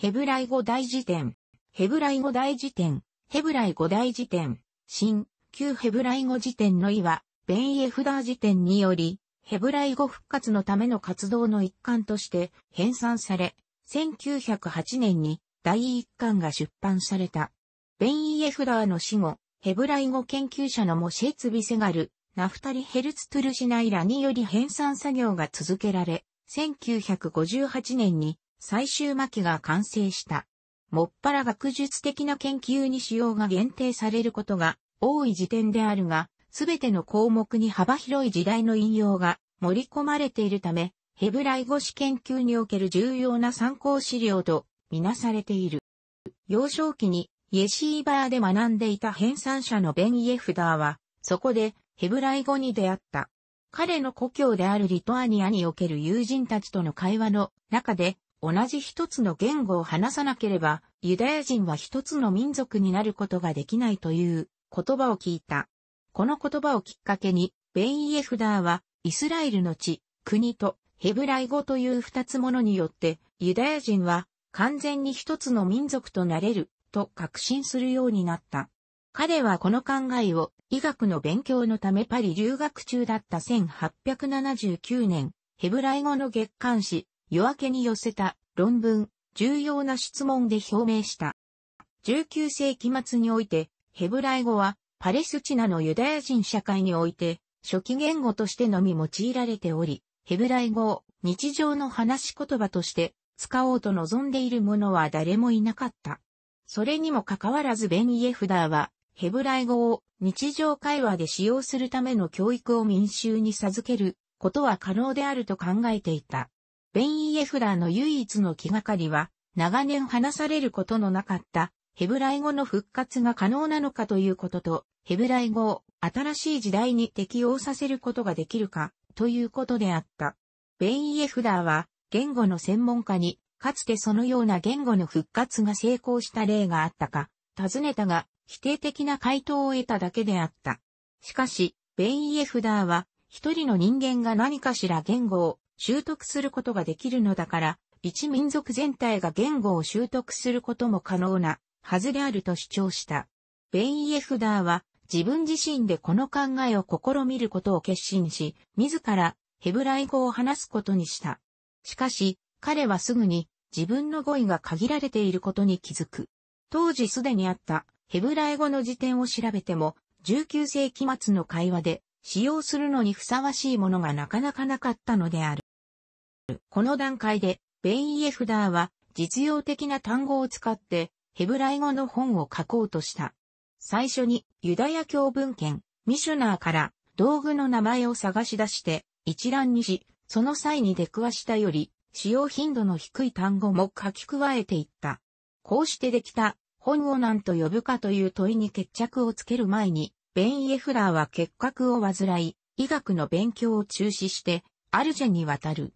ヘブライ語大辞典。ヘブライ語大辞典。ヘブライ語大辞典。新、旧ヘブライ語辞典の意は、ベン・イエフダー辞典により、ヘブライ語復活のための活動の一環として編纂され、1908年に第一巻が出版された。ベン・イエフダーの死後、ヘブライ語研究者のモシェツビセガル、ナフタリ・ヘルツ・トゥルシナイラにより編纂作業が続けられ、1958年に最終巻が完成した。もっぱら学術的な研究に使用が限定されることが多い時点であるが、すべての項目に幅広い時代の引用が盛り込まれているため、ヘブライ語史研究における重要な参考資料とみなされている。幼少期にイエシーバーで学んでいた編纂者のベン・イエフダーは、そこでヘブライ語に出会った。彼の故郷であるリトアニアにおける友人たちとの会話の中で、同じ一つの言語を話さなければ、ユダヤ人は一つの民族になることができないという言葉を聞いた。この言葉をきっかけに、ベイイエフダーは、イスラエルの地、国とヘブライ語という二つものによって、ユダヤ人は完全に一つの民族となれると確信するようになった。彼はこの考えを医学の勉強のためパリ留学中だった1879年、ヘブライ語の月刊誌、夜明けに寄せた論文、重要な質問で表明した。19世紀末において、ヘブライ語はパレスチナのユダヤ人社会において、初期言語としてのみ用いられており、ヘブライ語を日常の話し言葉として使おうと望んでいる者は誰もいなかった。それにもかかわらずベン・イエフダーは、ヘブライ語を日常会話で使用するための教育を民衆に授けることは可能であると考えていた。ベン・イエフラーの唯一の気がかりは、長年話されることのなかった、ヘブライ語の復活が可能なのかということと、ヘブライ語を新しい時代に適応させることができるか、ということであった。ベン・イエフラーは、言語の専門家に、かつてそのような言語の復活が成功した例があったか、尋ねたが、否定的な回答を得ただけであった。しかし、ベン・イエフラーは、一人の人間が何かしら言語を習得することができるのだから、一民族全体が言語を習得することも可能なはずであると主張した。ベイエフダーは自分自身でこの考えを試みることを決心し、自らヘブライ語を話すことにした。しかし、彼はすぐに自分の語彙が限られていることに気づく。当時すでにあったヘブライ語の辞典を調べても、19世紀末の会話で使用するのにふさわしいものがなかなかなかったのである。この段階で、ベイン・エフダーは実用的な単語を使ってヘブライ語の本を書こうとした。最初にユダヤ教文献、ミシュナーから道具の名前を探し出して一覧にし、その際に出くわしたより使用頻度の低い単語も書き加えていった。こうしてできた本を何と呼ぶかという問いに決着をつける前に、ベイン・エフラーは結核を患い、医学の勉強を中止して、アルジェに渡る。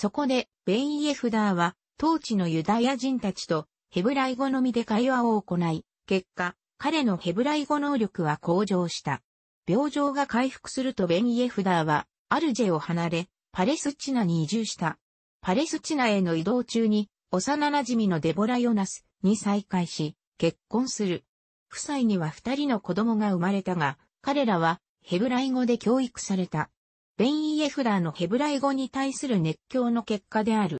そこで、ベンイエフダーは、当地のユダヤ人たちと、ヘブライ語のみで会話を行い、結果、彼のヘブライ語能力は向上した。病状が回復するとベンイエフダーは、アルジェを離れ、パレスチナに移住した。パレスチナへの移動中に、幼馴染のデボラ・ヨナスに再会し、結婚する。夫妻には二人の子供が生まれたが、彼らはヘブライ語で教育された。ベン・イエフラーのヘブライ語に対する熱狂の結果である。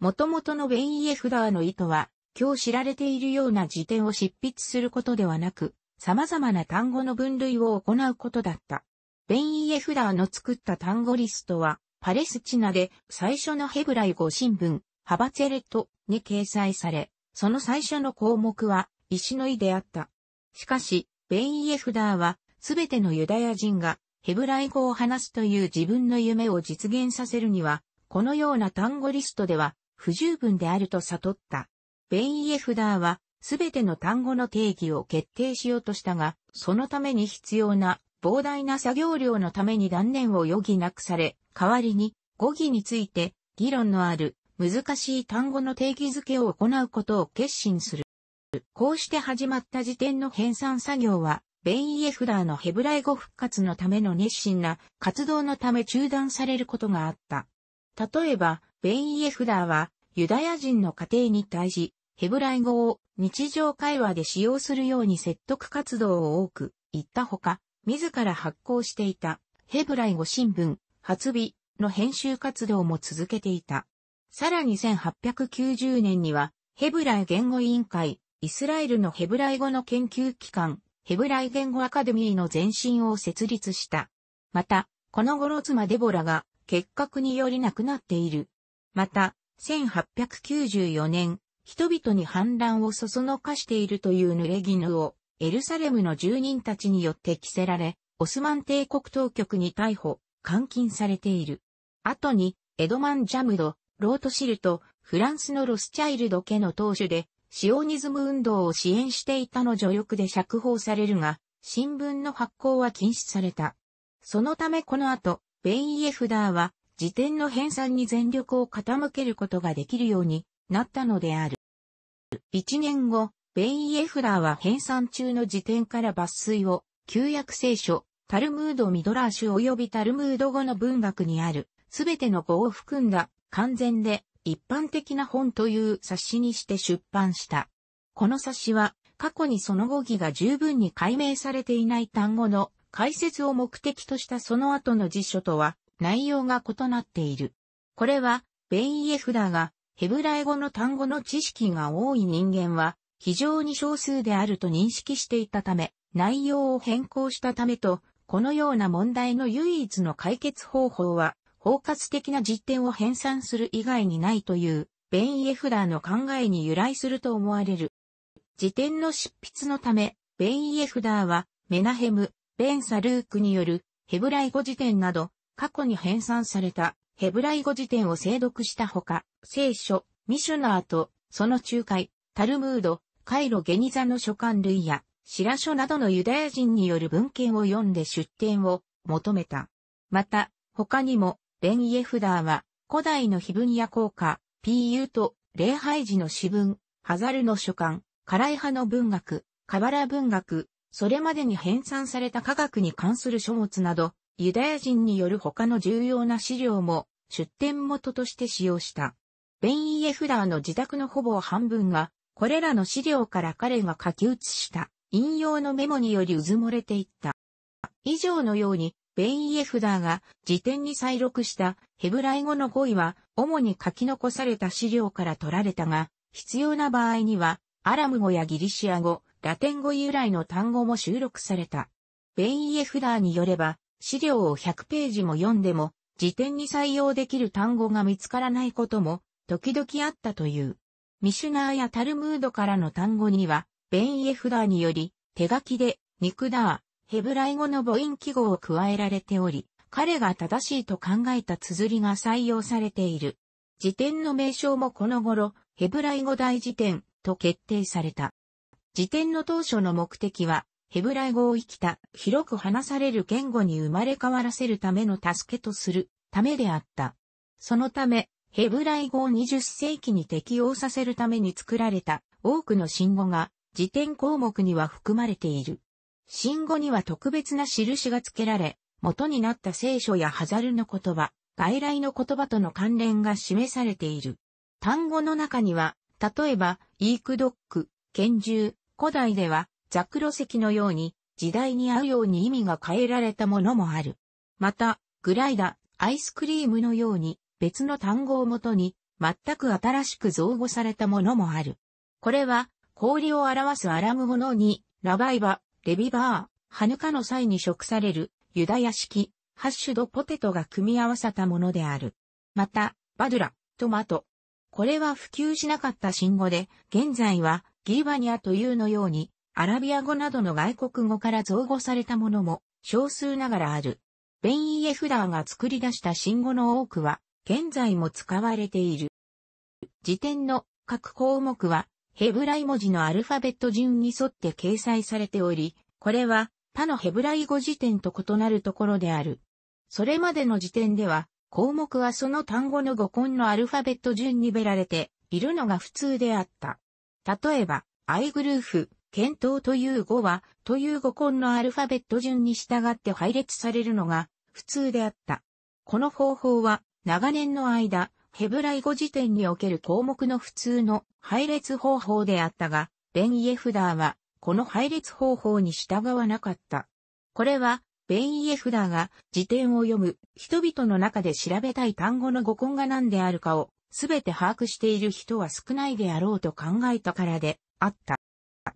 元々のベン・イエフラーの意図は、今日知られているような辞典を執筆することではなく、様々な単語の分類を行うことだった。ベン・イエフラーの作った単語リストは、パレスチナで最初のヘブライ語新聞、ハバツェレトに掲載され、その最初の項目は、石の意であった。しかし、ベン・イエフラーは、すべてのユダヤ人がヘブライ語を話すという自分の夢を実現させるには、このような単語リストでは不十分であると悟った。ベイエフダーは、すべての単語の定義を決定しようとしたが、そのために必要な膨大な作業量のために断念を余儀なくされ、代わりに語義について議論のある難しい単語の定義づけを行うことを決心する。こうして始まった時点の編纂作業はベンイエフダーのヘブライ語復活のための熱心な活動のため中断されることがあった。例えば、ベンイエフダーはユダヤ人の家庭に対し、ヘブライ語を日常会話で使用するように説得活動を多く言ったほか、自ら発行していたヘブライ語新聞、発日の編集活動も続けていた。さらに1890年には、ヘブライ言語委員会、イスラエルのヘブライ語の研究機関、ヘブライ言語アカデミーの前身を設立した。また、この頃妻デボラが結核により亡くなっている。また、1894年、人々に反乱をそそのかしているという濡れ衣を、エルサレムの住人たちによって着せられ、オスマン帝国当局に逮捕、監禁されている。後に、エドマン・ジャムド、ロートシルト、フランスのロスチャイルド家の当主で、シオニズム運動を支援していたの助力で釈放されるが、新聞の発行は禁止された。そのためこの後、ベイエフダーは辞典の編纂に全力を傾けることができるようになったのである。一年後、ベイエフラーは編纂中の辞典から抜粋を、旧約聖書、タルムードミドラーシュ及びタルムード語の文学にある、すべての語を含んだ、完全で一般的な本という冊子にして出版した。この冊子は、過去にその語義が十分に解明されていない単語の解説を目的としたその後の辞書とは内容が異なっている。これは、ベイエフだが、ヘブライ語の単語の知識が多い人間は、非常に少数であると認識していたため、内容を変更したためと、このような問題の唯一の解決方法は、包括的な実典を編纂する以外にないという、ベン・イエフラーの考えに由来すると思われる。辞典の執筆のため、ベン・イエフラーは、メナヘム、ベン・サルークによる、ヘブライ語辞典など、過去に編纂された、ヘブライ語辞典を精読したほか、聖書、ミシュナーと、その仲介、タルムード、カイロ・ゲニザの書簡類や、白書などのユダヤ人による文献を読んで出典を求めた。また、他にも、レンイエフダーは、古代の碑文や効果、PU と、礼拝時の詩文、ハザルの書簡、カライ派の文学、カバラ文学、それまでに編纂された科学に関する書物など、ユダヤ人による他の重要な資料も出典元として使用した。ベンイエフダーの自宅のほぼ半分が、これらの資料から彼が書き写した引用のメモにより渦漏れていった。以上のように、ベンイエフダーが辞典に再録したヘブライ語の語彙は主に書き残された資料から取られたが、必要な場合にはアラム語やギリシア語、ラテン語由来の単語も収録された。ベンイエフダーによれば資料を100ページも読んでも辞典に採用できる単語が見つからないことも時々あったという。ミシュナーやタルムードからの単語には、ベンイエフダーにより、手書きで、ニクダー、ヘブライ語の母音記号を加えられており、彼が正しいと考えた綴りが採用されている。辞典の名称もこの頃、ヘブライ語大辞典と決定された。辞典の当初の目的は、ヘブライ語を生きた、広く話される言語に生まれ変わらせるための助けとするためであった。そのため、ヘブライ語を20世紀に適応させるために作られた多くの新語が辞典項目には含まれている。新語には特別な印が付けられ、元になった聖書やハザルの言葉、外来の言葉との関連が示されている。単語の中には、例えば、イークドック、拳銃、古代では、ザクロ石のように、時代に合うように意味が変えられたものもある。また、グライダ、アイスクリームのように、別の単語をもとに、全く新しく造語されたものもある。これは、氷を表すアラム語のに、ラバイバ、レビバー、ハヌカの際に食される、ユダヤ式、ハッシュドポテトが組み合わさったものである。また、バドゥラ、トマト。これは普及しなかった新語で、現在はギーバニアというのように、アラビア語などの外国語から造語されたものも少数ながらある。ベンイエフダーが作り出した新語の多くは、現在も使われている。辞典の各項目はヘブライ文字のアルファベット順に沿って掲載されており、これは他のヘブライ語辞典と異なるところである。それまでの時点では、項目はその単語の語根のアルファベット順にべられているのが普通であった。例えば、アイグルーフ、検討という語は、という語根のアルファベット順に従って配列されるのが普通であった。この方法は、長年の間、ヘブライ語辞典における項目の普通の配列方法であったが、ベン・イエフダーは、この配列方法に従わなかった。これは、ベン・イエフダーが辞典を読む人々の中で調べたい単語の語根が何であるかをすべて把握している人は少ないであろうと考えたからであった。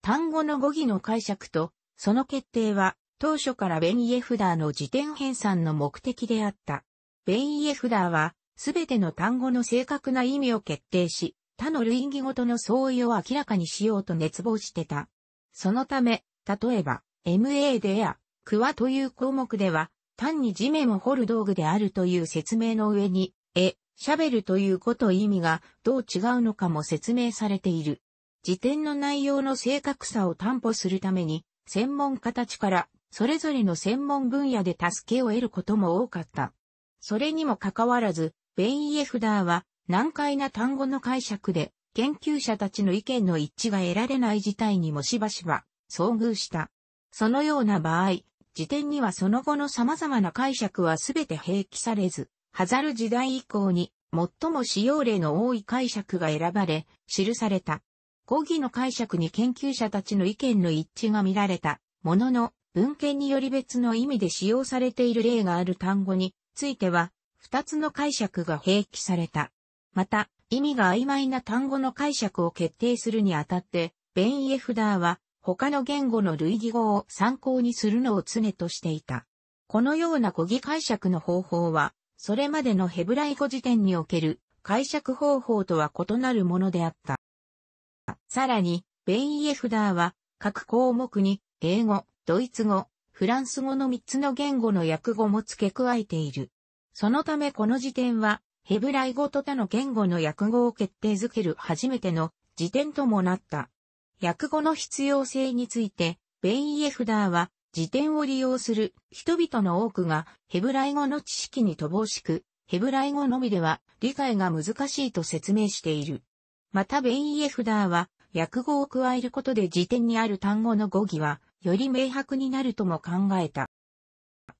単語の語義の解釈とその決定は当初からベン・イエフダーの辞典編纂の目的であった。ベン・イエフダーはすべての単語の正確な意味を決定し、他の類義語との相違を明らかにしようと熱望してた。そのため、例えば、MA でや、クワという項目では、単に地面を掘る道具であるという説明の上に、え、シャベルということ意味がどう違うのかも説明されている。辞典の内容の正確さを担保するために、専門家たちから、それぞれの専門分野で助けを得ることも多かった。それにもかかわらず、ベインエフダーは難解な単語の解釈で研究者たちの意見の一致が得られない事態にもしばしば遭遇した。そのような場合、辞典にはその後の様々な解釈は全て併記されず、ハザル時代以降に最も使用例の多い解釈が選ばれ、記された。講義の解釈に研究者たちの意見の一致が見られた、ものの、文献により別の意味で使用されている例がある単語については、二つの解釈が併記された。また、意味が曖昧な単語の解釈を決定するにあたって、ベン・イエフダーは他の言語の類義語を参考にするのを常としていた。このような語義解釈の方法は、それまでのヘブライ語辞典における解釈方法とは異なるものであった。さらに、ベン・イエフダーは、各項目に英語、ドイツ語、フランス語の3つの言語の訳語も付け加えている。そのためこの辞典は、ヘブライ語と他の言語の訳語を決定づける初めての辞典ともなった。訳語の必要性について、ベイエフダーは、辞典を利用する人々の多くがヘブライ語の知識に乏しく、ヘブライ語のみでは理解が難しいと説明している。またベイエフダーは、訳語を加えることで辞典にある単語の語義は、より明白になるとも考えた。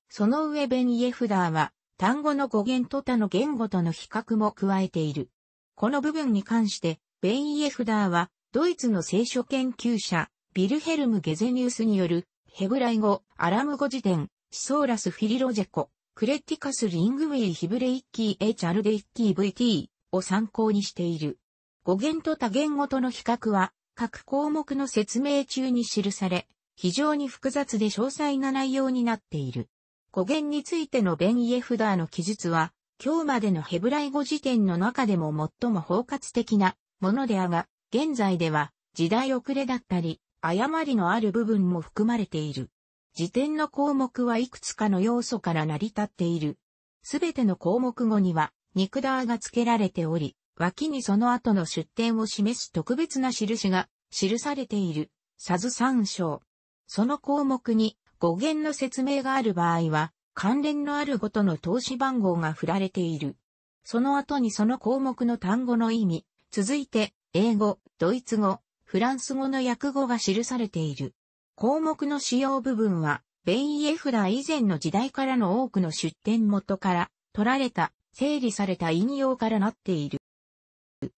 その上ベンイエフダーは、単語の語源と他の言語との比較も加えている。この部分に関して、ベイエフダーは、ドイツの聖書研究者、ビルヘルム・ゲゼニウスによる、ヘブライ語、アラム語辞典、シソーラス・フィリロジェコ、クレティカス・リングウェイ・ヒブレイッキー・エチャルデイッキー・ VT を参考にしている。語源と他言語との比較は、各項目の説明中に記され、非常に複雑で詳細な内容になっている。語源についてのベン・イエフダーの記述は、今日までのヘブライ語辞典の中でも最も包括的なものであが、現在では時代遅れだったり、誤りのある部分も含まれている。辞典の項目はいくつかの要素から成り立っている。すべての項目語には、肉ダーが付けられており、脇にその後の出典を示す特別な印が記されている。サズ参照。その項目に、語源の説明がある場合は、関連のあるごとの投資番号が振られている。その後にその項目の単語の意味、続いて、英語、ドイツ語、フランス語の訳語が記されている。項目の使用部分は、ベイエフラ以前の時代からの多くの出典元から取られた、整理された引用からなっている。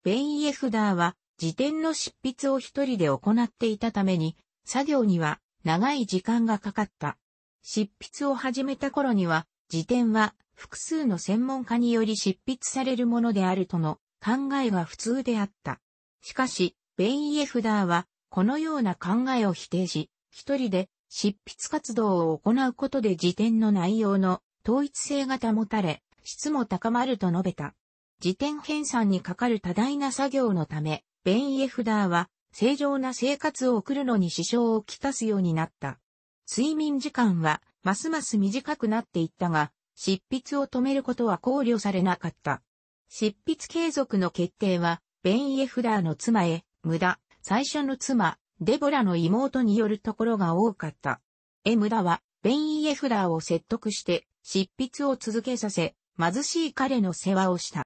ベイエフダーは、辞典の執筆を一人で行っていたために、作業には長い時間がかかった。執筆を始めた頃には、辞典は複数の専門家により執筆されるものであるとの考えが普通であった。しかし、ベイ・エフダーは、このような考えを否定し、一人で執筆活動を行うことで辞典の内容の統一性が保たれ、質も高まると述べた。辞典編纂にかかる多大な作業のため、ベン・イエフダーは正常な生活を送るのに支障をきたすようになった。睡眠時間はますます短くなっていったが、執筆を止めることは考慮されなかった。執筆継続の決定は、ベン・イエフラーの妻へ、無駄、最初の妻、デボラの妹によるところが多かった。エムダは、ベン・イエフラーを説得して、執筆を続けさせ、貧しい彼の世話をした。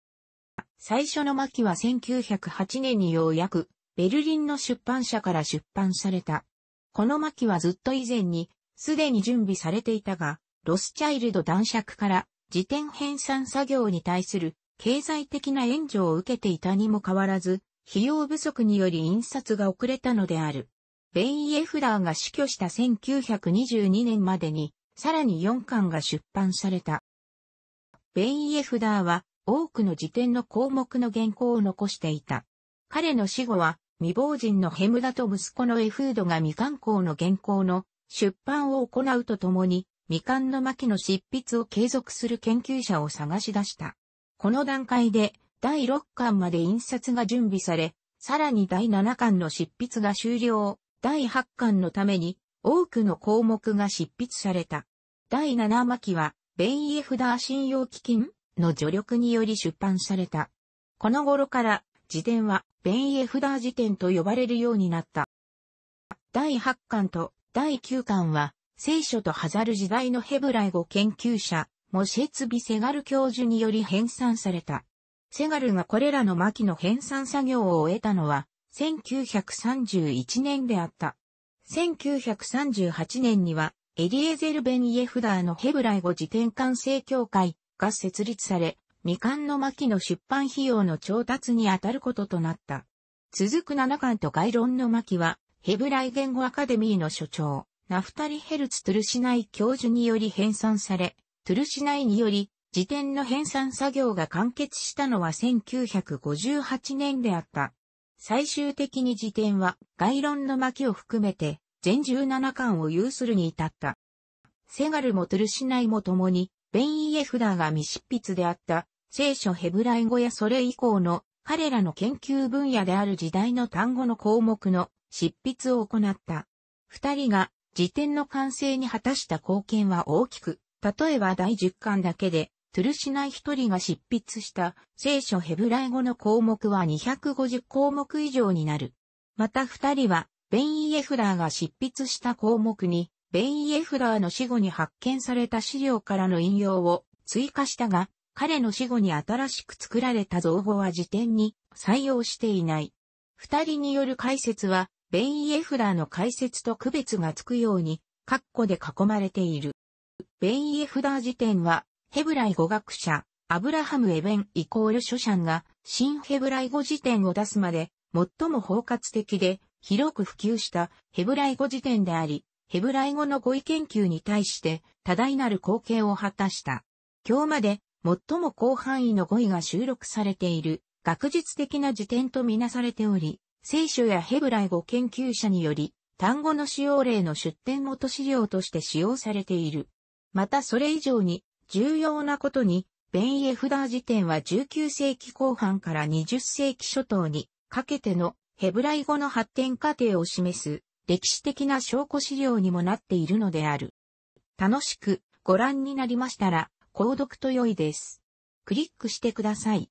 最初の巻は1908年にようやく、ベルリンの出版社から出版された。この巻はずっと以前に、すでに準備されていたが、ロスチャイルド男爵から辞典編纂作業に対する経済的な援助を受けていたにもかわらず、費用不足により印刷が遅れたのである。ベイ・エフラーが死去した1922年までに、さらに4巻が出版された。ベイ・エフダーは多くの辞典の項目の原稿を残していた。彼の死後は未亡人のヘムダと息子のエフードが未刊行の原稿の出版を行うとともに、未完の巻の執筆を継続する研究者を探し出した。この段階で第6巻まで印刷が準備され、さらに第7巻の執筆が終了、第8巻のために多くの項目が執筆された。第7巻は、ベイエフダー信用基金の助力により出版された。この頃から、自伝はベンイエフダー辞典と呼ばれるようになった。第8巻と第9巻は、聖書とハザる時代のヘブライ語研究者、モシェツビ・セガル教授により編纂された。セガルがこれらの巻の編纂作業を終えたのは、1931年であった。1938年には、エリエゼル・ベン・イエフダーのヘブライ語辞典完成協会が設立され、未完の巻の出版費用の調達に当たることとなった。続く七巻と概論の巻は、ヘブライ言語アカデミーの所長、ナフタリ・ヘルツ・トゥルシナイ教授により編纂され、トゥルシナイにより、辞典の編纂作業が完結したのは1958年であった。最終的に辞典は概論の巻を含めて全17巻を有するに至った。セガルもトゥルシナイも共に、ベンイエフダーが未執筆であった聖書ヘブライ語やそれ以降の彼らの研究分野である時代の単語の項目の執筆を行った。二人が辞典の完成に果たした貢献は大きく、例えば第10巻だけで、トゥルシナイ一人が執筆した聖書ヘブライ語の項目は250項目以上になる。また二人は、ベン・イエフラーが執筆した項目に、ベン・イエフラーの死後に発見された資料からの引用を追加したが、彼の死後に新しく作られた造語は辞典に採用していない。二人による解説は、ベイイエフラーの解説と区別がつくように、括弧で囲まれている。ベイイエフラー辞典は、ヘブライ語学者、アブラハム・エベンイコール書シャンが、新ヘブライ語辞典を出すまで、最も包括的で、広く普及したヘブライ語辞典であり、ヘブライ語の語彙研究に対して多大なる貢献を果たした。今日まで最も広範囲の語彙が収録されている学術的な辞典とみなされており、聖書やヘブライ語研究者により、単語の使用例の出典元資料として使用されている。またそれ以上に、重要なことに、ベン・エフダー辞典は19世紀後半から20世紀初頭にかけてのヘブライ語の発展過程を示す歴史的な証拠資料にもなっているのである。楽しくご覧になりましたら、購読と良いです。クリックしてください。